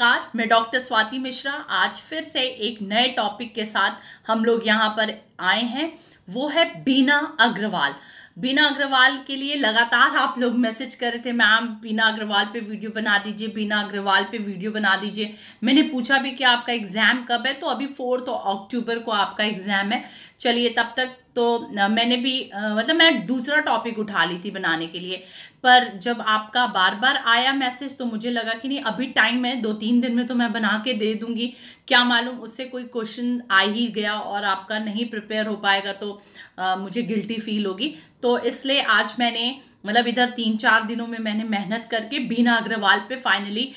नमस्कार मैं डॉक्टर स्वाति मिश्रा आज फिर से एक नए टॉपिक के साथ हम लोग यहाँ पर आए हैं वो है बीना अग्रवाल बीना अग्रवाल के लिए लगातार आप लोग मैसेज कर रहे थे मैम बीना अग्रवाल पे वीडियो बना दीजिए बीना अग्रवाल पे वीडियो बना दीजिए मैंने पूछा भी कि आपका एग्ज़ाम कब है तो अभी फोर्थ तो अक्टूबर को आपका एग्ज़ाम है चलिए तब तक तो मैंने भी मतलब मैं दूसरा टॉपिक उठा ली थी बनाने के लिए पर जब आपका बार बार आया मैसेज तो मुझे लगा कि नहीं अभी टाइम है दो तीन दिन में तो मैं बना के दे दूंगी क्या मालूम उससे कोई क्वेश्चन आ ही गया और आपका नहीं प्रिपेयर हो पाएगा तो आ, मुझे गिल्टी फील होगी तो इसलिए आज मैंने मतलब इधर तीन चार दिनों में मैंने मेहनत करके बीना अग्रवाल पे फाइनली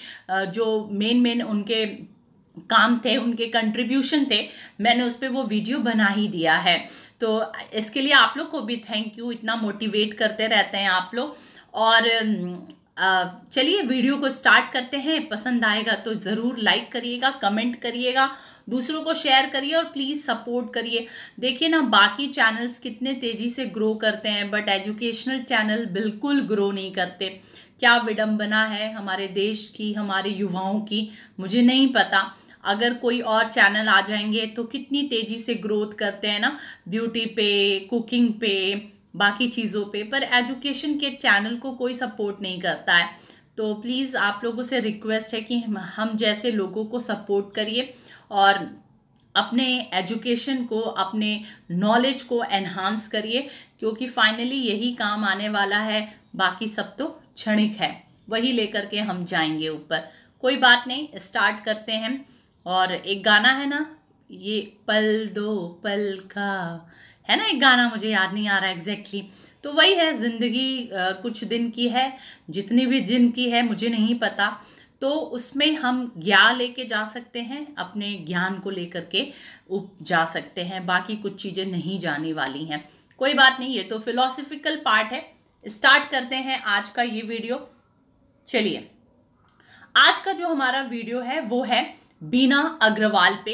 जो मेन मेन उनके काम थे उनके कंट्रीब्यूशन थे मैंने उस पर वो वीडियो बना ही दिया है तो इसके लिए आप लोग को भी थैंक यू इतना मोटिवेट करते रहते हैं आप लोग और चलिए वीडियो को स्टार्ट करते हैं पसंद आएगा तो ज़रूर लाइक करिएगा कमेंट करिएगा दूसरों को शेयर करिए और प्लीज़ सपोर्ट करिए देखिए ना बाकी चैनल्स कितने तेज़ी से ग्रो करते हैं बट एजुकेशनल चैनल बिल्कुल ग्रो नहीं करते क्या विडम्बना है हमारे देश की हमारे युवाओं की मुझे नहीं पता अगर कोई और चैनल आ जाएंगे तो कितनी तेज़ी से ग्रोथ करते हैं ना ब्यूटी पे कुकिंग पे बाकी चीज़ों पे पर एजुकेशन के चैनल को कोई सपोर्ट नहीं करता है तो प्लीज़ आप लोगों से रिक्वेस्ट है कि हम जैसे लोगों को सपोर्ट करिए और अपने एजुकेशन को अपने नॉलेज को एनहांस करिए क्योंकि फाइनली यही काम आने वाला है बाकी सब तो क्षणिक है वही लेकर के हम जाएंगे ऊपर कोई बात नहीं स्टार्ट करते हैं और एक गाना है ना ये पल दो पल का है ना एक गाना मुझे याद नहीं आ रहा एग्जैक्टली तो वही है ज़िंदगी कुछ दिन की है जितनी भी दिन की है मुझे नहीं पता तो उसमें हम ज्ञान लेके जा सकते हैं अपने ज्ञान को लेकर के उप जा सकते हैं बाकी कुछ चीज़ें नहीं जाने वाली हैं कोई बात नहीं ये तो फिलोसफिकल पार्ट है स्टार्ट करते हैं आज का ये वीडियो चलिए आज का जो हमारा वीडियो है वो है बीना अग्रवाल पे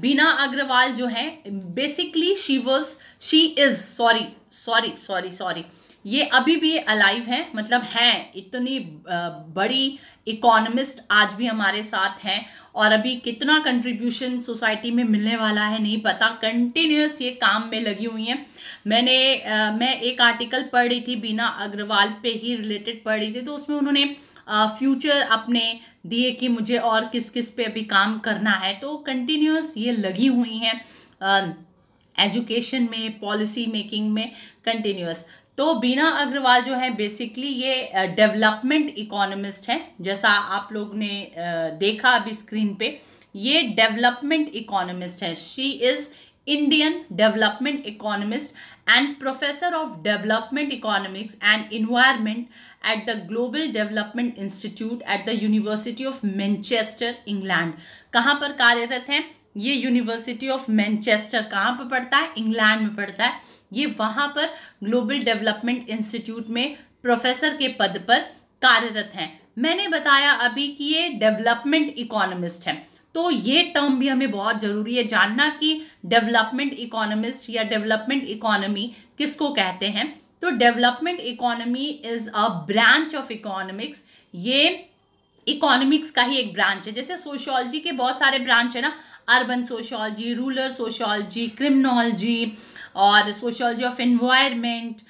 बीना अग्रवाल जो है basically she was she is sorry sorry sorry sorry ये अभी भी अलाइव हैं मतलब हैं इतनी बड़ी इकोनमिस्ट आज भी हमारे साथ हैं और अभी कितना कंट्रीब्यूशन सोसाइटी में मिलने वाला है नहीं पता कंटिन्यूस ये काम में लगी हुई हैं मैंने आ, मैं एक आर्टिकल पढ़ रही थी बीना अग्रवाल पे ही रिलेटेड पढ़ रही थी तो उसमें उन्होंने फ्यूचर अपने दिए कि मुझे और किस किस पे अभी काम करना है तो कंटिन्यूस ये लगी हुई हैं एजुकेशन में पॉलिसी मेकिंग में कंटिन्यूस तो बीना अग्रवाल जो है बेसिकली ये डेवलपमेंट इकोनॉमिस्ट है जैसा आप लोग ने देखा अभी स्क्रीन पे ये डेवलपमेंट इकोनॉमिस्ट है she is Indian development economist and professor of development economics and environment at the global development institute at the university of Manchester England कहाँ पर कार्यरत हैं ये यूनिवर्सिटी ऑफ मैनचेस्टर कहाँ पर पढ़ता है इंग्लैंड में पढ़ता है ये वहाँ पर ग्लोबल डेवलपमेंट इंस्टीट्यूट में प्रोफेसर के पद पर कार्यरत हैं मैंने बताया अभी कि ये डेवलपमेंट इकोनॉमिस्ट हैं तो ये टर्म भी हमें बहुत ज़रूरी है जानना कि डेवलपमेंट इकोनॉमिस्ट या डेवलपमेंट इकोनॉमी किसको कहते हैं तो development economy is a branch of economics ये इकोनॉमिक्स का ही एक ब्रांच है जैसे सोशियोलॉजी के बहुत सारे ब्रांच है ना urban sociology rural sociology criminology और सोशियोलॉजी ऑफ इन्वायरमेंट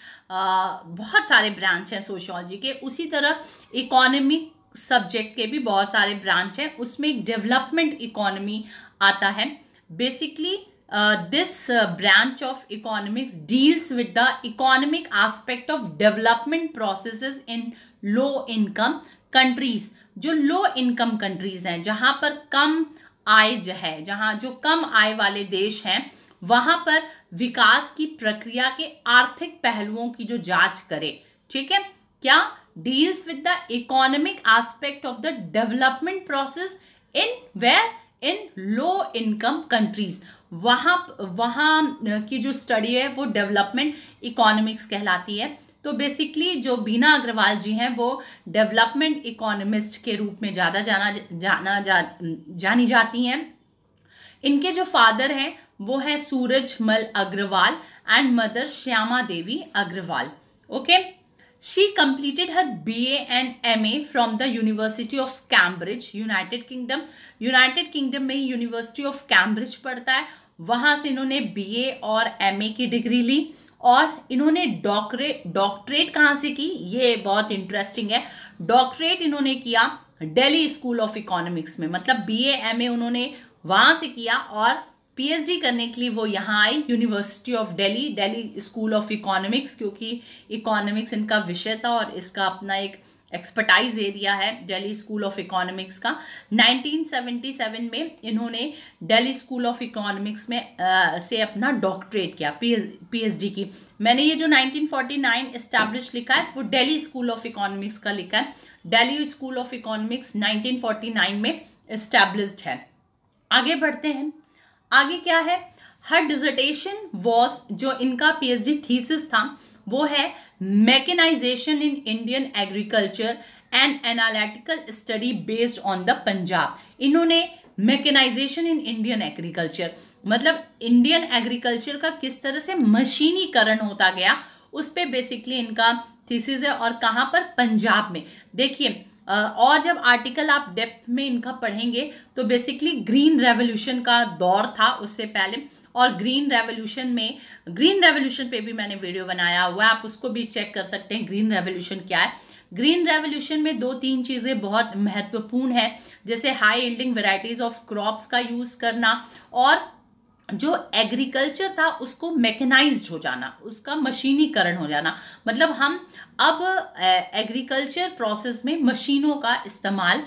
बहुत सारे ब्रांच हैं सोशियोलॉजी के उसी तरह इकोनॉमिक सब्जेक्ट के भी बहुत सारे ब्रांच हैं उसमें एक डेवलपमेंट इकोनॉमी आता है basically this branch of economics deals with the economic aspect of development processes in low income countries जो लो इनकम कंट्रीज हैं जहां पर कम आय है जहाँ जो कम आय वाले देश हैं वहाँ पर विकास की प्रक्रिया के आर्थिक पहलुओं की जो जांच करे ठीक है क्या deals with the economic aspect of the development process in where in low income countries वहाँ वहाँ की जो स्टडी है वो डेवलपमेंट इकोनॉमिक्स कहलाती है तो बेसिकली जो बीना अग्रवाल जी हैं वो डेवलपमेंट इकोनॉमिस्ट के रूप में ज़्यादा जाना जाना जा जानी जाती हैं इनके जो फादर हैं वो हैं Surajmal Agarwal and mother Shyama Devi Agarwal okay okay? She completed her BA and MA from the University of Cambridge, United Kingdom. United Kingdom mein University of Cambridge padhta hai wahan se inhone BA aur MA ki degree li और इन्होंने doctorate doctorate कहाँ से की ये बहुत interesting है doctorate इन्होंने किया दिल्ली स्कूल ऑफ इकोनॉमिक्स में मतलब बीए एमए उन्होंने वहाँ से किया और पीएचडी करने के लिए वो यहाँ आई university of Delhi Delhi school of economics क्योंकि इकोनॉमिक्स इनका विषय था और इसका अपना एक एक्सपर्टाइज एरिया है दिल्ली स्कूल ऑफ इकोनॉमिक्स का 1977 में इन्होंने दिल्ली स्कूल ऑफ इकोनॉमिक्स में आ, से अपना डॉक्टरेट किया पीएचडी की मैंने ये जो 1949 एस्टैब्लिश लिखा है वो दिल्ली स्कूल ऑफ इकोनॉमिक्स का लिखा है दिल्ली स्कूल ऑफ इकोनॉमिक्स 1949 में इस्टेब्लिश है आगे बढ़ते हैं आगे क्या है हर डिजर्टेशन वॉज जो इनका पीएचडी थीसिस था वो है mechanisation in Indian agriculture and analytical study based on the Punjab इन्होंने मैकेनाइजेशन इन इंडियन एग्रीकल्चर मतलब इंडियन एग्रीकल्चर का किस तरह से मशीनीकरण होता गया उस पर बेसिकली इनका थीसिस है और कहाँ पर पंजाब में देखिए और जब आर्टिकल आप डेप्थ में इनका पढ़ेंगे तो बेसिकली ग्रीन रेवोल्यूशन का दौर था उससे पहले और ग्रीन रेवोल्यूशन में ग्रीन रेवोल्यूशन पे भी मैंने वीडियो बनाया हुआ है आप उसको भी चेक कर सकते हैं ग्रीन रेवोल्यूशन क्या है ग्रीन रेवोल्यूशन में दो तीन चीज़ें बहुत महत्वपूर्ण है जैसे high yielding varieties of crops का यूज़ करना और जो एग्रीकल्चर था उसको मैकेनाइज्ड हो जाना उसका मशीनीकरण हो जाना मतलब हम अब एग्रीकल्चर प्रोसेस में मशीनों का इस्तेमाल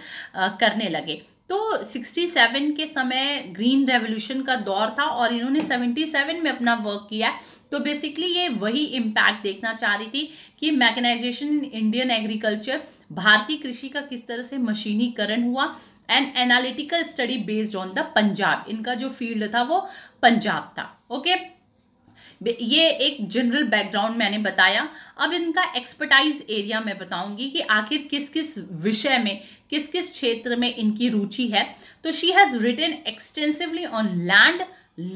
करने लगे तो 67 के समय ग्रीन रेवोल्यूशन का दौर था और इन्होंने 77 में अपना वर्क किया तो बेसिकली ये वही इम्पैक्ट देखना चाह रही थी कि मैकेनाइजेशन इन इंडियन एग्रीकल्चर भारतीय कृषि का किस तरह से मशीनीकरण हुआ and analytical study based on the Punjab इनका जो फील्ड था वो पंजाब था ओके ये एक जनरल बैकग्राउंड मैंने बताया अब इनका एक्सपर्टाइज एरिया मैं बताऊंगी कि आखिर किस किस विषय में किस किस क्षेत्र में इनकी रुचि है तो she has written extensively on land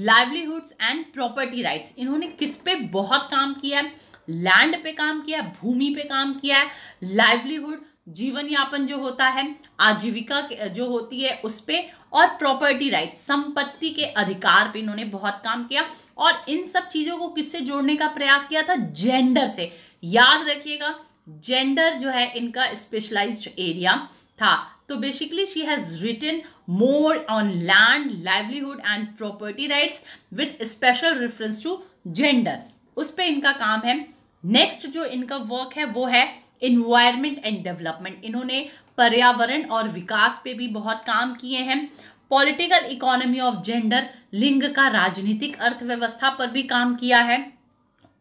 livelihoods and property rights इन्होंने किस पे बहुत काम किया है लैंड पे काम किया भूमि पे काम किया है लाइवलीहुड जीवन यापन जो होता है आजीविका जो होती है उस पर और प्रॉपर्टी राइट संपत्ति के अधिकार पे इन्होंने बहुत काम किया और इन सब चीज़ों को किससे जोड़ने का प्रयास किया था जेंडर से याद रखिएगा जेंडर जो है इनका स्पेशलाइज्ड एरिया था तो basically she has written more on land livelihood and property right with special reference to gender उस पर इनका काम है नेक्स्ट जो इनका वर्क है वो है इन्वायरमेंट एंड डेवलपमेंट इन्होंने पर्यावरण और विकास पे भी बहुत काम किए हैं पॉलिटिकल इकोनॉमी ऑफ जेंडर लिंग का राजनीतिक अर्थव्यवस्था पर भी काम किया है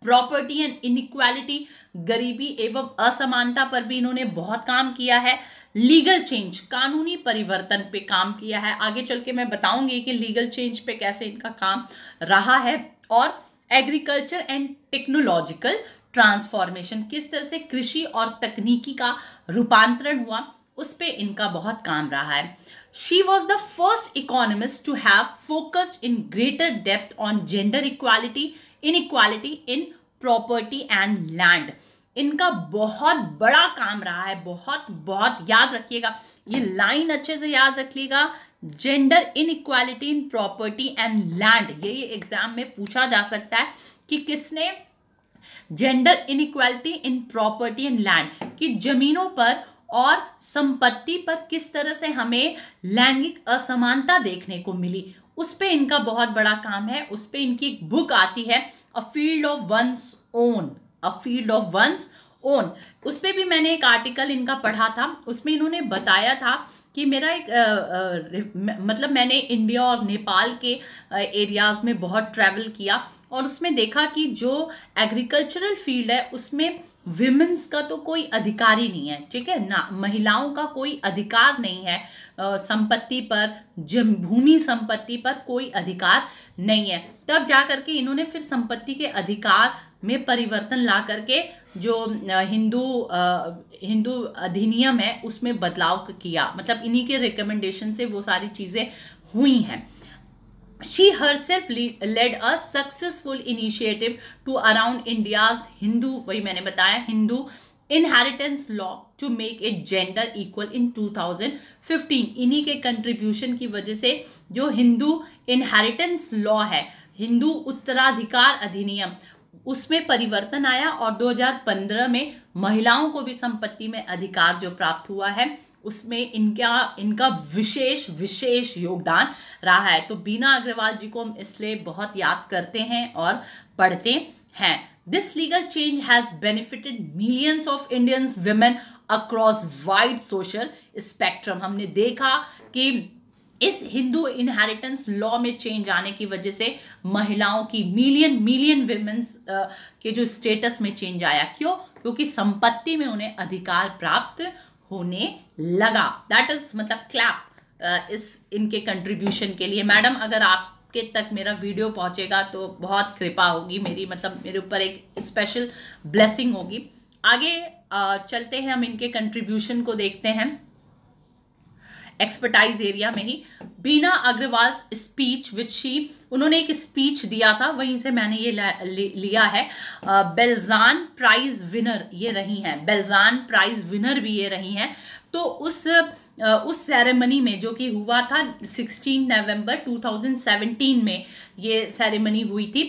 प्रॉपर्टी एंड इनक्वालिटी गरीबी एवं असमानता पर भी इन्होंने बहुत काम किया है लीगल चेंज कानूनी परिवर्तन पे काम किया है आगे चल के मैं बताऊंगी कि लीगल चेंज पे कैसे इनका काम रहा है और एग्रीकल्चर एंड टेक्नोलॉजिकल ट्रांसफॉर्मेशन किस तरह से कृषि और तकनीकी का रूपांतरण हुआ उस पर इनका बहुत काम रहा है she was the first economist to have focused in greater depth on gender equality in equality in property and land इनका बहुत बड़ा काम रहा है बहुत बहुत याद रखिएगा ये लाइन अच्छे से याद रखिएगा gender in equality in property and land ये एग्जाम में पूछा जा सकता है कि किसने gender inequality in property and land कि जमीनों पर और संपत्ति पर किस तरह से हमें लैंगिक असमानता देखने को मिली उस पर इनका बहुत बड़ा काम है उस पर इनकी एक बुक आती है a field of one's own a field of one's own उस पर भी मैंने एक आर्टिकल इनका पढ़ा था उसमें इन्होंने बताया था कि मेरा एक आ, आ, मतलब मैंने इंडिया और नेपाल के एरियाज़ में बहुत ट्रैवल किया और उसमें देखा कि जो एग्रीकल्चरल फील्ड है उसमें विमेंस का तो कोई अधिकार ही नहीं है ठीक है ना महिलाओं का कोई अधिकार नहीं है संपत्ति पर जम भूमि संपत्ति पर कोई अधिकार नहीं है तब जा करके इन्होंने फिर संपत्ति के अधिकार में परिवर्तन ला करके जो हिंदू हिंदू अधिनियम है उसमें बदलाव किया मतलब इन्हीं के रिकमेंडेशन से वो सारी चीज़ें हुई हैं she herself led a successful initiative to around India's Hindu वही मैंने बताया Hindu inheritance law to make it gender equal in two thousand fifteen इन्हीं के कंट्रीब्यूशन की वजह से जो हिंदू इनहेरिटेंस लॉ है हिंदू उत्तराधिकार अधिनियम उसमें परिवर्तन आया और दो हजार पंद्रह में महिलाओं को भी संपत्ति में अधिकार जो प्राप्त हुआ है उसमें इनका इनका विशेष विशेष योगदान रहा है तो बीना अग्रवाल जी को हम इसलिए बहुत याद करते हैं और पढ़ते हैं this legal change has benefited millions of Indians women across wide social spectrum हमने देखा कि इस हिंदू इनहेरिटेंस लॉ में चेंज आने की वजह से महिलाओं की मिलियन मिलियन वेमेन्स के जो स्टेटस में चेंज आया क्यों क्योंकि संपत्ति में उन्हें अधिकार प्राप्त होने लगा दैट इज मतलब क्लैप uh, इस इनके कंट्रीब्यूशन के लिए मैडम अगर आपके तक मेरा वीडियो पहुंचेगा तो बहुत कृपा होगी मेरी मतलब मेरे ऊपर एक स्पेशल ब्लेसिंग होगी आगे uh, चलते हैं हम इनके कंट्रीब्यूशन को देखते हैं एक्सपर्टाइज एरिया में ही Bina Agarwal speech which she उन्होंने एक स्पीच दिया था वहीं से मैंने ये लिया है बेल्जान प्राइज विनर ये रही हैं बेल्जान प्राइज विनर भी ये रही हैं तो उस उस सेरेमनी में जो कि हुआ था 16 नवंबर 2017 में ये सेरेमनी हुई थी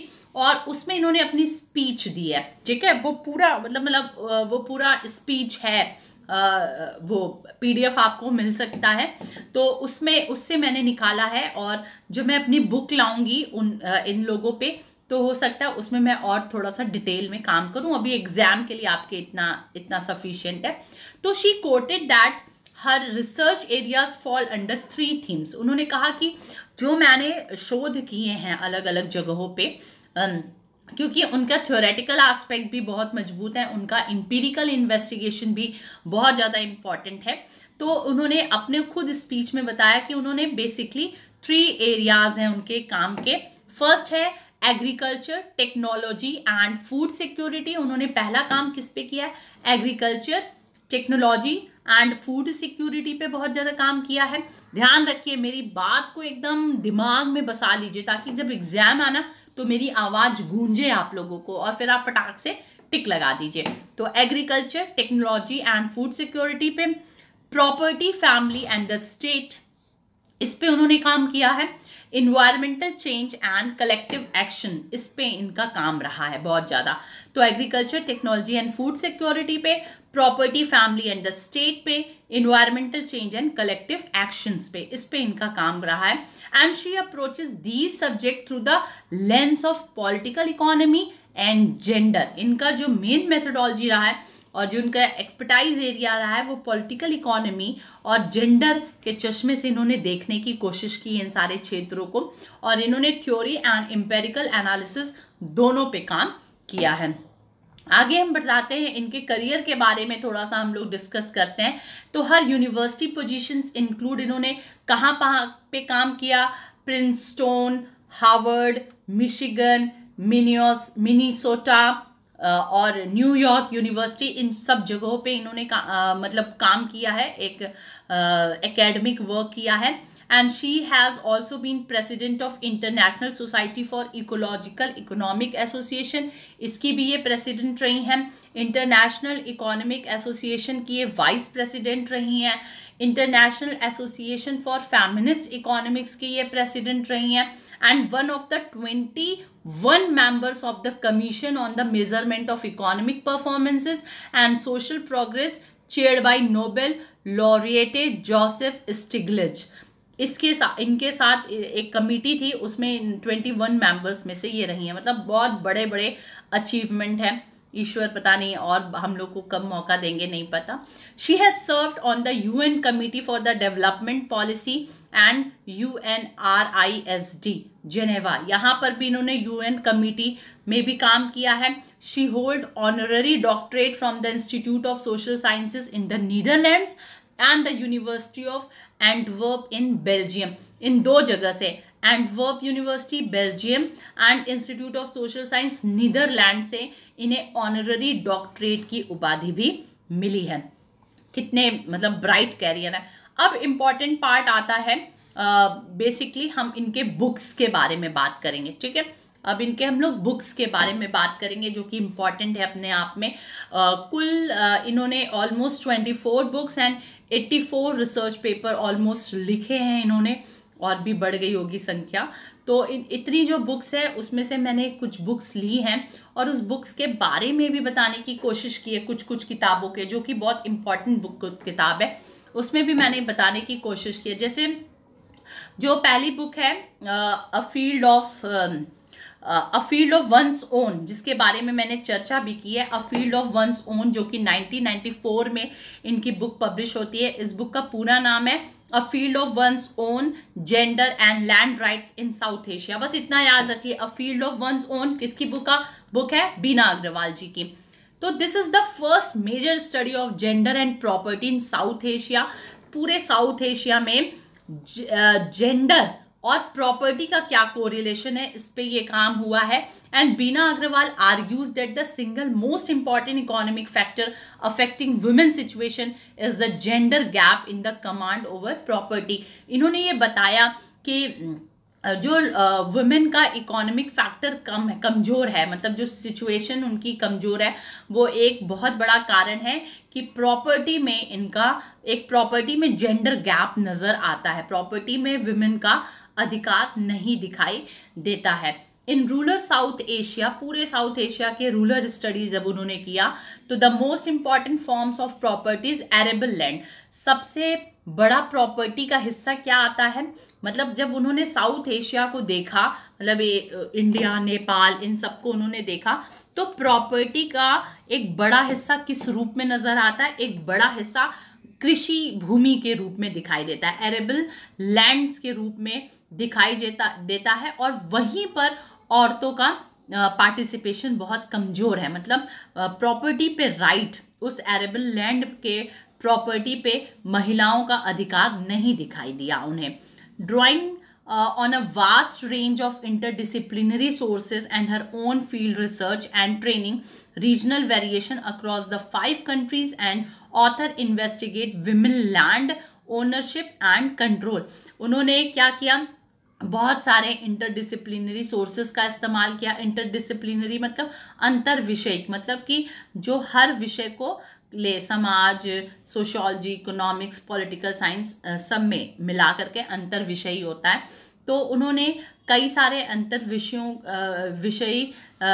और उसमें इन्होंने अपनी स्पीच दी है ठीक है वो पूरा मतलब मतलब वो पूरा स्पीच है वो पीडीएफ आपको मिल सकता है तो उसमें उससे मैंने निकाला है और जो मैं अपनी बुक लाऊंगी उन इन लोगों पे तो हो सकता है उसमें मैं और थोड़ा सा डिटेल में काम करूं अभी एग्जाम के लिए आपके इतना इतना सफिशियंट है तो she quoted that her research areas fall under three themes उन्होंने कहा कि जो मैंने शोध किए हैं अलग अलग जगहों पे क्योंकि उनका थ्योरेटिकल एस्पेक्ट भी बहुत मजबूत है उनका इम्पीरिकल इन्वेस्टिगेशन भी बहुत ज़्यादा इम्पॉर्टेंट है तो उन्होंने अपने खुद स्पीच में बताया कि उन्होंने बेसिकली थ्री एरियाज हैं उनके काम के फर्स्ट है agriculture technology and food security उन्होंने पहला काम किस पे किया है agriculture technology and food security पे बहुत ज़्यादा काम किया है ध्यान रखिए मेरी बात को एकदम दिमाग में बसा लीजिए ताकि जब एग्ज़ाम आना तो मेरी आवाज़ गूंजे आप लोगों को और फिर आप फटाक से टिक लगा दीजिए तो agriculture technology and food security पे property family and the state इस पे उन्होंने काम किया है environmental change and collective action इस पे इनका काम रहा है बहुत ज़्यादा तो agriculture technology and food security पे property family and the state पे environmental change and collective actions पे इस पे इनका काम रहा है and she approaches these subject through the lens of political economy and gender इनका जो मेन मेथडोलॉजी रहा है और जो उनका एक्सपर्टाइज एरिया रहा है वो पॉलिटिकल इकोनॉमी और जेंडर के चश्मे से इन्होंने देखने की कोशिश की इन सारे क्षेत्रों को और इन्होंने थ्योरी एंड एम्पेरिकल एनालिसिस दोनों पे काम किया है आगे हम बताते हैं इनके करियर के बारे में थोड़ा सा हम लोग डिस्कस करते हैं तो हर यूनिवर्सिटी पोजीशंस इंक्लूड इन्होंने कहाँ पे काम किया प्रिंसटोन हार्वर्ड मिशिगन मिनियोस मिनीसोटा और न्यूयॉर्क यूनिवर्सिटी इन सब जगहों पे इन्होंने का, आ, मतलब काम किया है एक एकेडमिक वर्क किया है and she has also been president of international society for ecological economic association iski bhi ye president rahi hain international economic association ki ye vice president rahi hain international association for feminist economics ki ye president rahi hain and one of the 21 members of the commission on the measurement of economic performances and social progress chaired by nobel laureate joseph stiglitz इसके साथ इनके साथ एक committee थी उसमें twenty one members में से ये रही हैं मतलब बहुत बड़े बड़े अचीवमेंट हैं ईश्वर पता नहीं और हम लोग को कब मौका देंगे नहीं पता she has served on the U N committee for the development policy and U N R I S D Geneva यहाँ पर भी इन्होंने यू एन कमिटी में भी काम किया है she hold honorary doctorate from the institute of social sciences in the Netherlands and the university of Antwerp in Belgium इन दो जगह से Antwerp university Belgium and institute of social science Netherland से इन्हें ऑनररी डॉक्टरेट की उपाधि भी मिली है कितने मतलब ब्राइट कैरियर है अब इम्पॉर्टेंट पार्ट आता है बेसिकली uh, हम इनके बुक्स के बारे में बात करेंगे ठीक है अब इनके हम लोग बुक्स के बारे में बात करेंगे जो कि इम्पॉर्टेंट है अपने आप में uh, कुल uh, इन्होंने almost twenty four books and 84 research paper almost लिखे हैं इन्होंने और भी बढ़ गई होगी संख्या तो इतनी जो बुक्स है उसमें से मैंने कुछ बुक्स ली हैं और उस बुक्स के बारे में भी बताने की कोशिश की है कुछ कुछ किताबों के जो कि बहुत इंपॉर्टेंट बुक किताब है उसमें भी मैंने बताने की कोशिश की है जैसे जो पहली बुक है a field of a field of one's own जिसके बारे में मैंने चर्चा भी की है a field of one's own जो कि 1994 में इनकी बुक पब्लिश होती है इस बुक का पूरा नाम है a field of one's own gender and land rights in South Asia बस इतना याद रखिए a field of one's own किसकी बुक का बुक है बीना अग्रवाल जी की तो this is the first major study of gender and property in South Asia पूरे साउथ एशिया में जेंडर और प्रॉपर्टी का क्या कोरिलेशन है इस पर ये काम हुआ है and Bina Agarwal argues that the single most important economic factor affecting women situation is the gender gap in the command over property इन्होंने ये बताया कि हम्म, जो वुमेन का इकोनॉमिक फैक्टर कम है कमज़ोर है मतलब जो सिचुएशन उनकी कमज़ोर है वो एक बहुत बड़ा कारण है कि प्रॉपर्टी में इनका एक प्रॉपर्टी में जेंडर गैप नज़र आता है प्रॉपर्टी में वुमेन का अधिकार नहीं दिखाई देता है इन रूलर साउथ एशिया पूरे साउथ एशिया के रूलर स्टडीज जब उन्होंने किया तो the most important forms of properties arable land सबसे बड़ा प्रॉपर्टी का हिस्सा क्या आता है मतलब जब उन्होंने साउथ एशिया को देखा मतलब इंडिया नेपाल इन सबको उन्होंने देखा तो प्रॉपर्टी का एक बड़ा हिस्सा किस रूप में नज़र आता है एक बड़ा हिस्सा कृषि भूमि के रूप में दिखाई देता है एरेबल लैंड्स के रूप में दिखाई देता देता है और वहीं पर औरतों का पार्टिसिपेशन बहुत कमज़ोर है मतलब प्रॉपर्टी पे राइट उस एरेबल लैंड के प्रॉपर्टी पे महिलाओं का अधिकार नहीं दिखाई दिया उन्हें drawing on a vast range of interdisciplinary sources and her own field research and training regional variation across the five countries and author investigate women land ownership and control उन्होंने क्या किया बहुत सारे इंटरडिसिप्लिनरी सोर्सेज का इस्तेमाल किया interdisciplinary मतलब अंतर विषयिक मतलब कि जो हर विषय को ले समाज सोशोलॉजी इकोनॉमिक्स पॉलिटिकल साइंस सब में मिला करके अंतर विषयी होता है तो उन्होंने कई सारे अंतर विषयों विषयी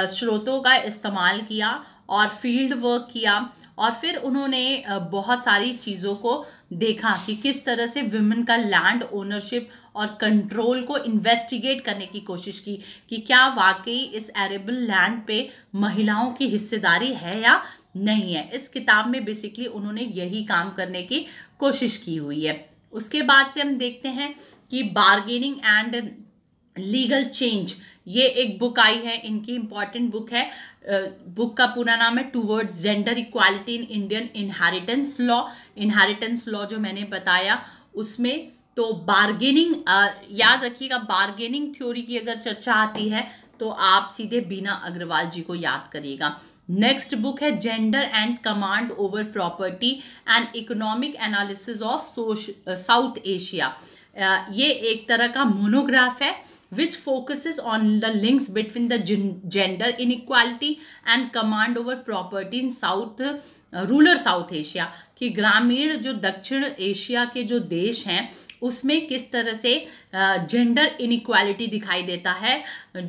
स्रोतों का इस्तेमाल किया और फील्ड वर्क किया और फिर उन्होंने बहुत सारी चीज़ों को देखा कि किस तरह से विमेन का लैंड ओनरशिप और कंट्रोल को इन्वेस्टिगेट करने की कोशिश की कि क्या वाकई इस एरेबल लैंड पे महिलाओं की हिस्सेदारी है या नहीं है इस किताब में बेसिकली उन्होंने यही काम करने की कोशिश की हुई है उसके बाद से हम देखते हैं कि बार्गेनिंग एंड लीगल चेंज ये एक बुक आई है इनकी इम्पॉर्टेंट बुक है बुक का पूरा नाम है towards gender equality in Indian inheritance law inheritance law जो मैंने बताया उसमें तो बार्गेनिंग याद रखिएगा बार्गेनिंग थ्योरी की अगर चर्चा आती है तो आप सीधे बीना अग्रवाल जी को याद करिएगा नेक्स्ट बुक है gender and command over property and economic analysis of South Asia ये एक तरह का मोनोग्राफ है which focuses on the links between the gender inequality and command over property in South rural South Asia कि ग्रामीण जो दक्षिण एशिया के जो देश हैं उसमें किस तरह से जेंडर uh, इनिक्वालिटी दिखाई देता है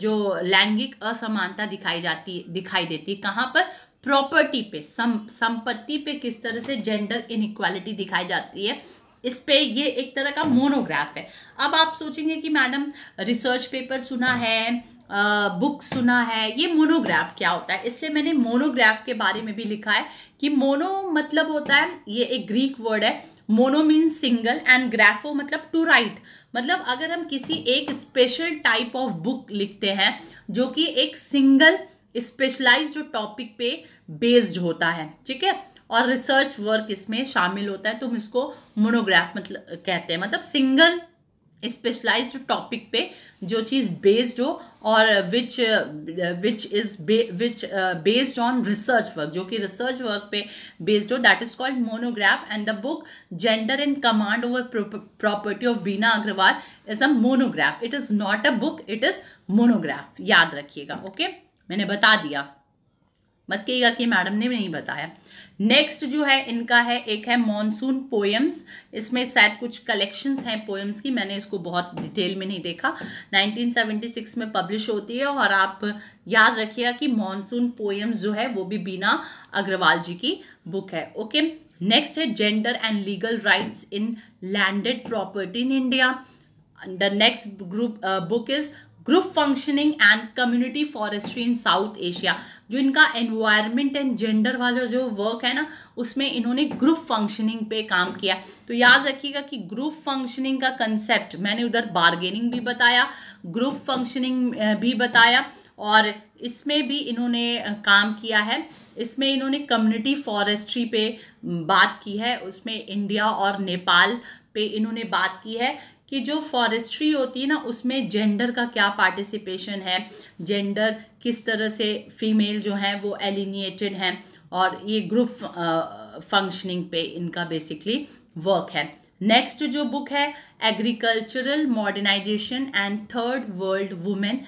जो लैंगिक असमानता दिखाई जाती दिखाई देती कहाँ पर प्रॉपर्टी पे सम संपत्ति पे किस तरह से जेंडर इनिक्वालिटी दिखाई जाती है इस पर ये एक तरह का मोनोग्राफ है अब आप सोचेंगे कि मैडम रिसर्च पेपर सुना है बुक सुना है ये मोनोग्राफ क्या होता है इसलिए मैंने मोनोग्राफ के बारे में भी लिखा है कि मोनो मतलब होता है ये एक ग्रीक वर्ड है mono means single and grapho मतलब टू राइट मतलब अगर हम किसी एक स्पेशल टाइप ऑफ बुक लिखते हैं जो कि एक सिंगल स्पेशलाइज्ड टॉपिक पे बेस्ड होता है ठीक है और रिसर्च वर्क इसमें शामिल होता है तो हम इसको मोनोग्राफ मतलब कहते हैं मतलब सिंगल स्पेशलाइज्ड टॉपिक पे जो चीज़ बेस्ड हो और which which is which based on research work जो कि रिसर्च वर्क पे बेस्ड हो that is called monograph and the book gender and command over property of Bina Agarwal is a monograph it is not a book it is monograph याद रखिएगा okay मैंने बता दिया मत कहिएगा कि मैडम ने नहीं बताया नेक्स्ट जो है इनका है एक है मॉनसून पोएम्स इसमें शायद कुछ कलेक्शंस हैं पोएम्स की मैंने इसको बहुत डिटेल में नहीं देखा 1976 में पब्लिश होती है और आप याद रखिएगा कि मॉनसून पोएम्स जो है वो भी बीना अग्रवाल जी की बुक है ओके नेक्स्ट है gender and legal rights in landed property in India the next group book is group functioning and community forestry in South Asia जो इनका एनवायरमेंट एंड जेंडर वाला जो वर्क है ना उसमें इन्होंने ग्रुप फंक्शनिंग पे काम किया तो याद रखिएगा कि ग्रुप फंक्शनिंग का कंसेप्ट मैंने उधर बार्गेनिंग भी बताया ग्रुप फंक्शनिंग भी बताया और इसमें भी इन्होंने काम किया है इसमें इन्होंने कम्युनिटी फॉरेस्ट्री पे बात की है उसमें इंडिया और नेपाल पे इन्होंने बात की है कि जो फॉरेस्ट्री होती है ना उसमें जेंडर का क्या पार्टिसिपेशन है जेंडर किस तरह से फीमेल जो हैं वो एलिनिएटेड हैं और ये ग्रुप फंक्शनिंग पे इनका बेसिकली वर्क है नेक्स्ट जो बुक है agricultural modernisation and third world women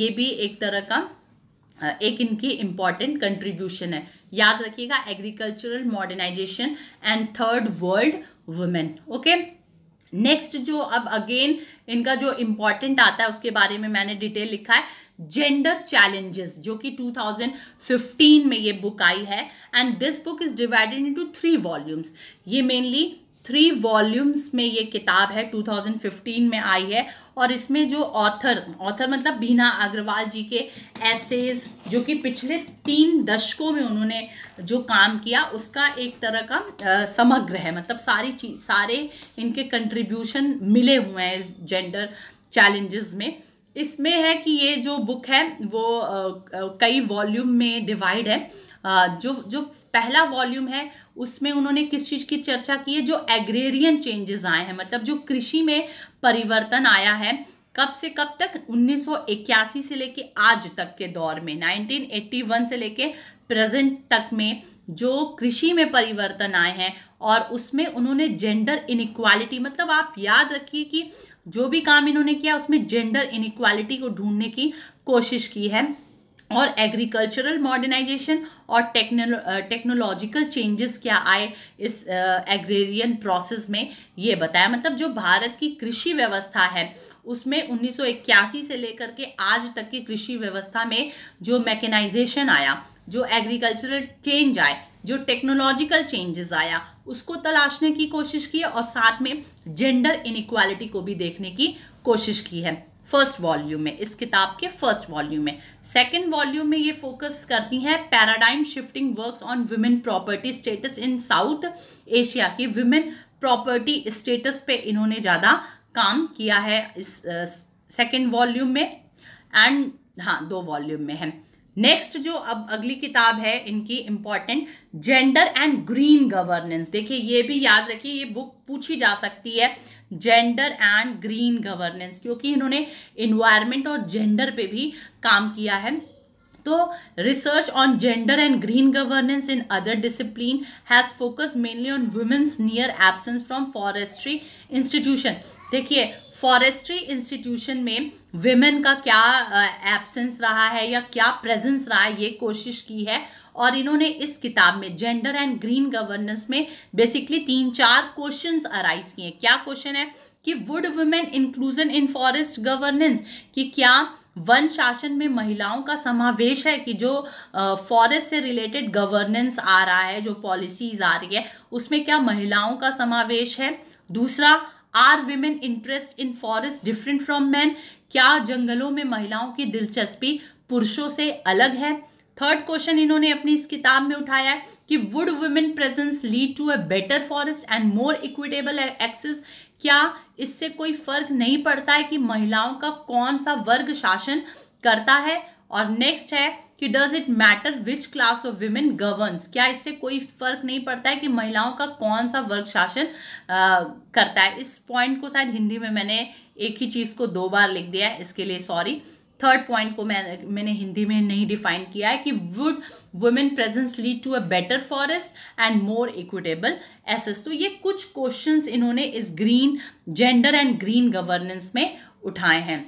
ये भी एक तरह का एक इनकी इम्पॉर्टेंट कंट्रीब्यूशन है याद रखिएगा agricultural modernisation and third world women okay next जो अब अगेन इनका जो इम्पॉर्टेंट आता है उसके बारे में मैंने डिटेल लिखा है जेंडर चैलेंजेस जो कि 2015 में ये बुक आई है and this book is divided into three volumes ये मेनली थ्री वॉल्यूम्स में ये किताब है 2015 में आई है और इसमें जो ऑथर ऑथर मतलब बीना अग्रवाल जी के एसेज जो कि पिछले तीन दशकों में उन्होंने जो काम किया उसका एक तरह का आ, समग्र है मतलब सारी चीज सारे इनके कंट्रीब्यूशन मिले हुए हैं इस जेंडर चैलेंजेस में इसमें है कि ये जो बुक है वो आ, कई वॉल्यूम में डिवाइड है आ, जो जो पहला वॉल्यूम है उसमें उन्होंने किस चीज़ की चर्चा की है जो एग्रेरियन चेंजेस आए हैं मतलब जो कृषि में परिवर्तन आया है कब से कब तक 1981 से लेके आज तक के दौर में 1981 से लेके प्रेजेंट तक में जो कृषि में परिवर्तन आए हैं और उसमें उन्होंने जेंडर इनक्वालिटी मतलब आप याद रखिए कि जो भी काम इन्होंने किया उसमें जेंडर इनक्वालिटी को ढूंढने की कोशिश की है और एग्रीकल्चरल मॉडर्नाइजेशन और टेक्नोलॉजिकल चेंजेस uh, क्या आए इस एग्रेरियन uh, प्रोसेस में ये बताया मतलब जो भारत की कृषि व्यवस्था है उसमें 1981 से लेकर के आज तक की कृषि व्यवस्था में जो मैकेनाइजेशन आया जो एग्रीकल्चरल चेंज आए जो टेक्नोलॉजिकल चेंजेस आया उसको तलाशने की कोशिश की है और साथ में जेंडर इनिक्वालिटी को भी देखने की कोशिश की है फर्स्ट वॉल्यूम में इस किताब के फर्स्ट वॉल्यूम में सेकेंड वॉल्यूम में ये फोकस करती हैं paradigm shifting works on women property status in South Asia की वुमेन प्रॉपर्टी स्टेटस पे इन्होंने ज़्यादा काम किया है इस सेकेंड uh, वॉल्यूम में एंड हाँ दो वॉल्यूम में है नेक्स्ट जो अब अगली किताब है इनकी important gender and green governance देखिए ये भी याद रखिए ये बुक पूछी जा सकती है जेंडर एंड ग्रीन गवर्नेंस क्योंकि इन्होंने इन्वायरमेंट और जेंडर पे भी काम किया है तो research on gender and green governance in other discipline has focus mainly on women's near absence from forestry institution देखिए फॉरेस्ट्री इंस्टीट्यूशन में वेमेन का क्या एब्सेंस रहा है या क्या प्रेजेंस रहा है ये कोशिश की है और इन्होंने इस किताब में जेंडर एंड ग्रीन गवर्नेंस में बेसिकली तीन चार क्वेश्चन अराइज किए क्या क्वेश्चन है कि would women inclusion in forest governance कि क्या वन शासन में महिलाओं का समावेश है कि जो फॉरेस्ट से रिलेटेड गवर्नेंस आ रहा है जो पॉलिसीज आ रही है उसमें क्या महिलाओं का समावेश है दूसरा are women interest in forest different from man क्या जंगलों में महिलाओं की दिलचस्पी पुरुषों से अलग है थर्ड क्वेश्चन इन्होंने अपनी इस किताब में उठाया है कि would women presence lead to a better forest and more equitable access क्या इससे कोई फर्क नहीं पड़ता है कि महिलाओं का कौन सा वर्ग शासन करता है और नेक्स्ट है कि does it matter which class of women governs क्या इससे कोई फर्क नहीं पड़ता है कि महिलाओं का कौन सा वर्ग शासन आ, करता है इस पॉइंट को शायद हिंदी में मैंने एक ही चीज़ को दो बार लिख दिया है इसके लिए सॉरी थर्ड पॉइंट को मैं मैंने हिंदी में नहीं डिफाइन किया है कि would women presence lead to a better forest and more equitable access तो ये कुछ क्वेश्चंस इन्होंने इस green gender and green governance में उठाए हैं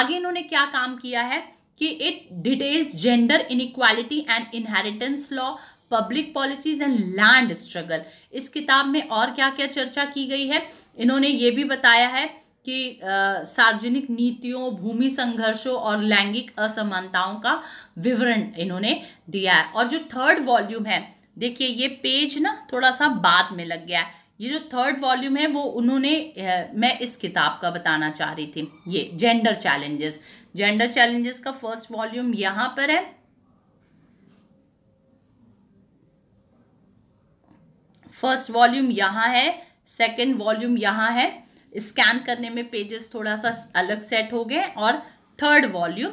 आगे इन्होंने क्या काम किया है कि it details gender equality and inheritance law public policies and land struggle इस किताब में और क्या क्या चर्चा की गई है इन्होंने ये भी बताया है कि सार्वजनिक नीतियों भूमि संघर्षों और लैंगिक असमानताओं का विवरण इन्होंने दिया है और जो थर्ड वॉल्यूम है देखिए ये पेज ना थोड़ा सा बाद में लग गया है ये जो थर्ड वॉल्यूम है वो उन्होंने मैं इस किताब का बताना चाह रही थी ये जेंडर चैलेंजेस जेंडर चैलेंजेस का फर्स्ट वॉल्यूम यहां पर है फर्स्ट वॉल्यूम यहाँ है सेकंड वॉल्यूम यहाँ है स्कैन करने में पेजेस थोड़ा सा अलग सेट हो गए और थर्ड वॉल्यूम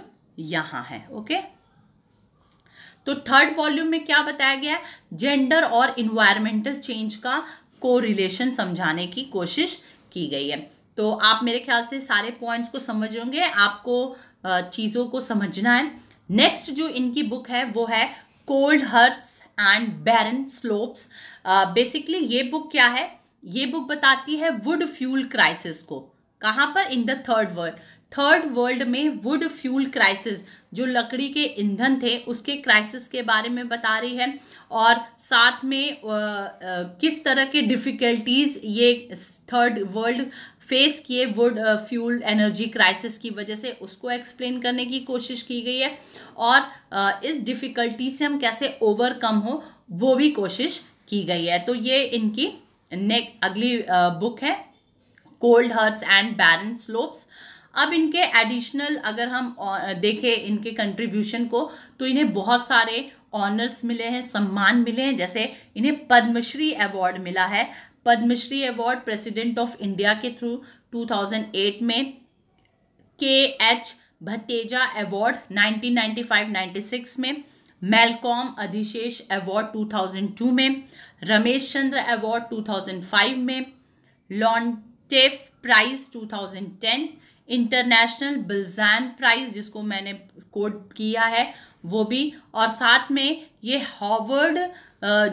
यहाँ है ओके तो थर्ड वॉल्यूम में क्या बताया गया है जेंडर और इन्वायरमेंटल चेंज का को रिलेशन समझाने की कोशिश की गई है तो आप मेरे ख्याल से सारे पॉइंट्स को समझ होंगे आपको चीज़ों को समझना है नेक्स्ट जो इनकी बुक है वो है cold hearths and barren slopes basically ये बुक क्या है ये बुक बताती है वुड फ्यूल क्राइसिस को कहाँ पर in the third world third world में वुड फ्यूल क्राइसिस जो लकड़ी के ईंधन थे उसके क्राइसिस के बारे में बता रही है और साथ में आ, आ, किस तरह के डिफ़िकल्टीज़ ये थर्ड वर्ल्ड फेस किए वुड फ्यूल एनर्जी क्राइसिस की वजह से उसको एक्सप्लेन करने की कोशिश की गई है और आ, इस डिफ़िकल्टी से हम कैसे ओवरकम हो वो भी कोशिश की गई है तो ये इनकी नेक्स्ट अगली बुक है cold hearths and barren slopes अब इनके एडिशनल अगर हम देखें इनके कंट्रीब्यूशन को तो इन्हें बहुत सारे ऑनर्स मिले हैं सम्मान मिले हैं जैसे इन्हें पद्मश्री अवार्ड मिला है Padma Shri award President of India के थ्रू 2008 में के एच भटेजा अवार्ड 1995-96 में मेलकॉम अधिशेष अवार्ड 2002 में रमेश चंद्र अवार्ड 2005 में Leontief prize 2010 international Balzan prize जिसको मैंने कोट किया है वो भी और साथ में ये हॉवर्ड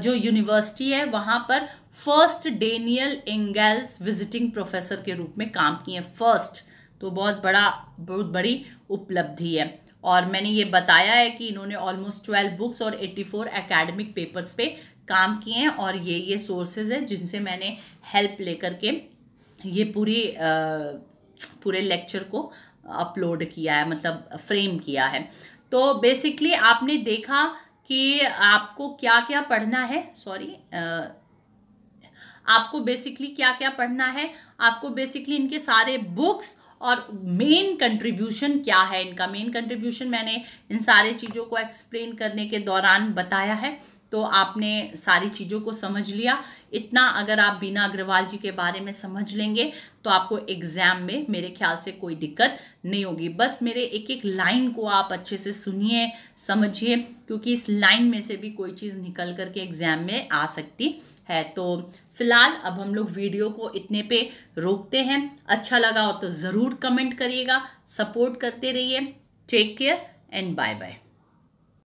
जो यूनिवर्सिटी है वहाँ पर first Daniel Ingalls visiting professor के रूप में काम किए फर्स्ट तो बहुत बड़ा बहुत बड़ी उपलब्धि है और मैंने ये बताया है कि इन्होंने ऑलमोस्ट ट्वेल्व बुक्स और 84 एकेडमिक पेपर्स पे काम किए हैं और ये ये सोर्सेज है जिनसे मैंने हेल्प लेकर के ये पूरी पूरे लेक्चर को अपलोड किया है मतलब फ्रेम किया है तो बेसिकली आपने देखा कि आपको क्या क्या पढ़ना है सॉरी आपको बेसिकली क्या क्या पढ़ना है आपको बेसिकली इनके सारे बुक्स और मेन कंट्रीब्यूशन क्या है इनका मेन कंट्रीब्यूशन मैंने इन सारे चीज़ों को एक्सप्लेन करने के दौरान बताया है तो आपने सारी चीज़ों को समझ लिया इतना अगर आप बीना अग्रवाल जी के बारे में समझ लेंगे तो आपको एग्ज़ाम में मेरे ख्याल से कोई दिक्कत नहीं होगी बस मेरे एक एक लाइन को आप अच्छे से सुनिए समझिए क्योंकि इस लाइन में से भी कोई चीज़ निकल करके एग्ज़ाम में आ सकती है तो फिलहाल अब हम लोग वीडियो को इतने पे रोकते हैं अच्छा लगा हो तो ज़रूर कमेंट करिएगा सपोर्ट करते रहिए take care and bye bye